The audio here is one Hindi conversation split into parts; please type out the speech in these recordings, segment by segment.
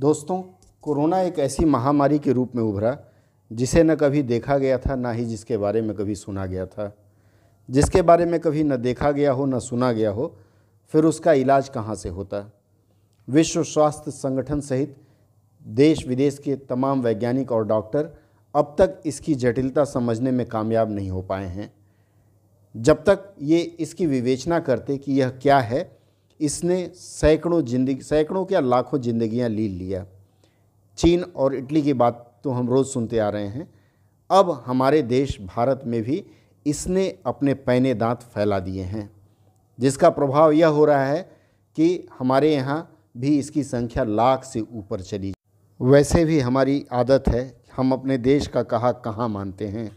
दोस्तों कोरोना एक ऐसी महामारी के रूप में उभरा जिसे न कभी देखा गया था ना ही जिसके बारे में कभी सुना गया था जिसके बारे में कभी न देखा गया हो न सुना गया हो फिर उसका इलाज कहाँ से होता विश्व स्वास्थ्य संगठन सहित देश विदेश के तमाम वैज्ञानिक और डॉक्टर अब तक इसकी जटिलता समझने में कामयाब नहीं हो पाए हैं जब तक ये इसकी विवेचना करते कि यह क्या है इसने सैकड़ों जिंदगी सैकड़ों क्या लाखों जिंदगियां ली लिया चीन और इटली की बात तो हम रोज़ सुनते आ रहे हैं अब हमारे देश भारत में भी इसने अपने पैने दांत फैला दिए हैं जिसका प्रभाव यह हो रहा है कि हमारे यहाँ भी इसकी संख्या लाख से ऊपर चली वैसे भी हमारी आदत है हम अपने देश का कहा कहाँ मानते हैं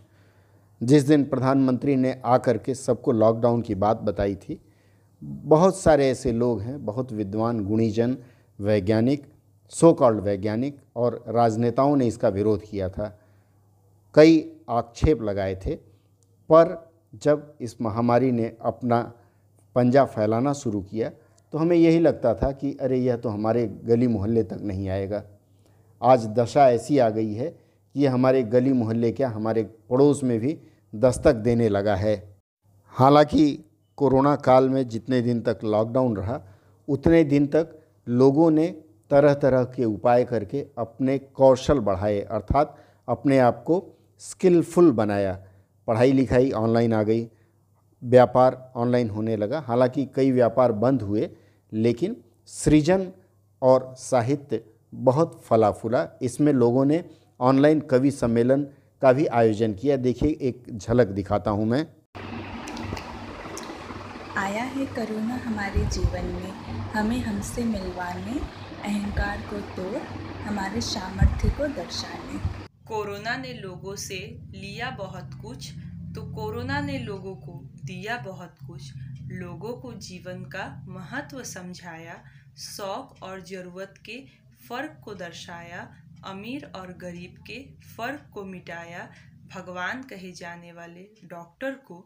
जिस दिन प्रधानमंत्री ने आकर के सबको लॉकडाउन की बात बताई थी बहुत सारे ऐसे लोग हैं बहुत विद्वान गुणीजन वैज्ञानिक सो कॉल्ड वैज्ञानिक और राजनेताओं ने इसका विरोध किया था कई आक्षेप लगाए थे पर जब इस महामारी ने अपना पंजा फैलाना शुरू किया तो हमें यही लगता था कि अरे यह तो हमारे गली मोहल्ले तक नहीं आएगा आज दशा ऐसी आ गई है कि हमारे गली मोहल्ले क्या हमारे पड़ोस में भी दस्तक देने लगा है हालांकि कोरोना काल में जितने दिन तक लॉकडाउन रहा उतने दिन तक लोगों ने तरह तरह के उपाय करके अपने कौशल बढ़ाए अर्थात अपने आप को स्किलफुल बनाया पढ़ाई लिखाई ऑनलाइन आ गई व्यापार ऑनलाइन होने लगा हालांकि कई व्यापार बंद हुए लेकिन सृजन और साहित्य बहुत फला फूला इसमें लोगों ने ऑनलाइन कवि सम्मेलन का भी आयोजन किया देखिए एक झलक दिखाता हूँ मैं आया है करोना हमारे जीवन में हमें हमसे मिलवाने अहंकार को तोड़ हमारे सामर्थ्य को दर्शाने कोरोना ने लोगों से लिया बहुत कुछ तो कोरोना ने लोगों को दिया बहुत कुछ लोगों को जीवन का महत्व समझाया शौक और ज़रूरत के फ़र्क को दर्शाया अमीर और गरीब के फ़र्क को मिटाया भगवान कहे जाने वाले डॉक्टर को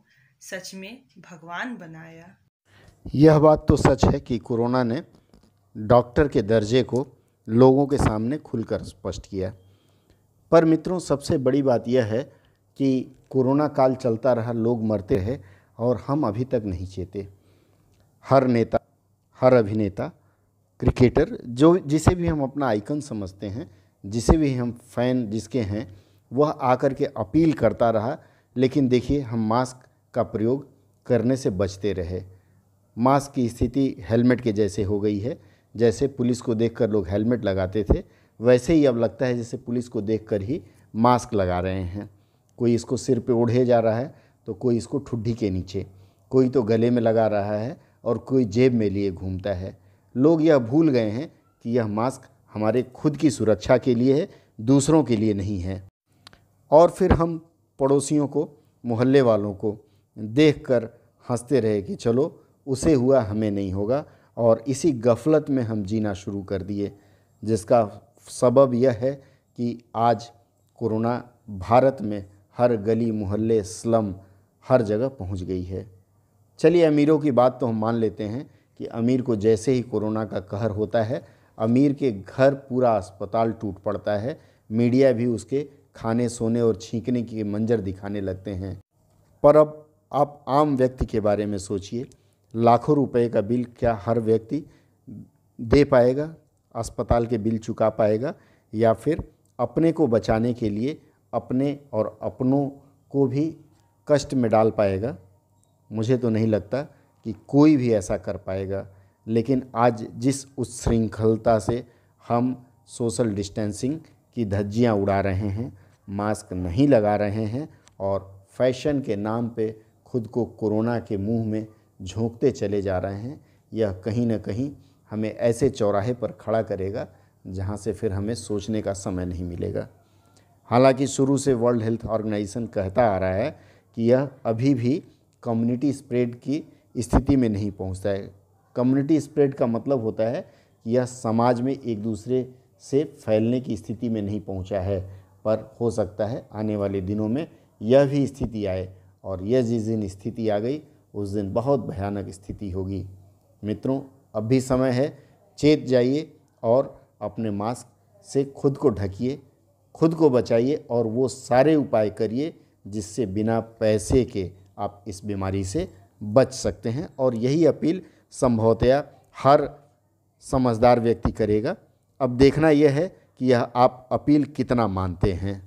सच में भगवान बनाया यह बात तो सच है कि कोरोना ने डॉक्टर के दर्जे को लोगों के सामने खुलकर स्पष्ट किया पर मित्रों सबसे बड़ी बात यह है कि कोरोना काल चलता रहा लोग मरते रहे और हम अभी तक नहीं चेते हर नेता हर अभिनेता क्रिकेटर जो जिसे भी हम अपना आइकन समझते हैं जिसे भी हम फैन जिसके हैं वह आकर के अपील करता रहा लेकिन देखिए हम मास्क का प्रयोग करने से बचते रहे मास्क की स्थिति हेलमेट के जैसे हो गई है जैसे पुलिस को देखकर लोग हेलमेट लगाते थे वैसे ही अब लगता है जैसे पुलिस को देखकर ही मास्क लगा रहे हैं कोई इसको सिर पे ओढ़े जा रहा है तो कोई इसको ठुड्ढी के नीचे कोई तो गले में लगा रहा है और कोई जेब में लिए घूमता है लोग यह भूल गए हैं कि यह मास्क हमारे खुद की सुरक्षा के लिए है दूसरों के लिए नहीं है और फिर हम पड़ोसियों को मोहल्ले वालों को देखकर हंसते रहे कि चलो उसे हुआ हमें नहीं होगा और इसी गफलत में हम जीना शुरू कर दिए जिसका सबब यह है कि आज कोरोना भारत में हर गली मोहल्ले स्लम हर जगह पहुंच गई है चलिए अमीरों की बात तो हम मान लेते हैं कि अमीर को जैसे ही कोरोना का कहर होता है अमीर के घर पूरा अस्पताल टूट पड़ता है मीडिया भी उसके खाने सोने और छींकने के मंजर दिखाने लगते हैं पर अब आप आम व्यक्ति के बारे में सोचिए लाखों रुपए का बिल क्या हर व्यक्ति दे पाएगा अस्पताल के बिल चुका पाएगा या फिर अपने को बचाने के लिए अपने और अपनों को भी कष्ट में डाल पाएगा मुझे तो नहीं लगता कि कोई भी ऐसा कर पाएगा लेकिन आज जिस उस श्रृंखलता से हम सोशल डिस्टेंसिंग की धज्जियाँ उड़ा रहे हैं मास्क नहीं लगा रहे हैं और फैशन के नाम पे खुद को कोरोना के मुंह में झोंकते चले जा रहे हैं यह कहीं ना कहीं हमें ऐसे चौराहे पर खड़ा करेगा जहां से फिर हमें सोचने का समय नहीं मिलेगा हालांकि शुरू से वर्ल्ड हेल्थ ऑर्गेनाइजेशन कहता आ रहा है कि यह अभी भी कम्युनिटी स्प्रेड की स्थिति में नहीं पहुंचता है कम्युनिटी स्प्रेड का मतलब होता है कि यह समाज में एक दूसरे से फैलने की स्थिति में नहीं पहुंचा है पर हो सकता है आने वाले दिनों में यह भी स्थिति आए और यह जिस दिन स्थिति आ गई उस दिन बहुत भयानक स्थिति होगी मित्रों अब भी समय है चेत जाइए और अपने मास्क से खुद को ढकिए खुद को बचाइए और वो सारे उपाय करिए जिससे बिना पैसे के आप इस बीमारी से बच सकते हैं और यही अपील संभवतया हर समझदार व्यक्ति करेगा अब देखना यह है कि यह आप अपील कितना मानते हैं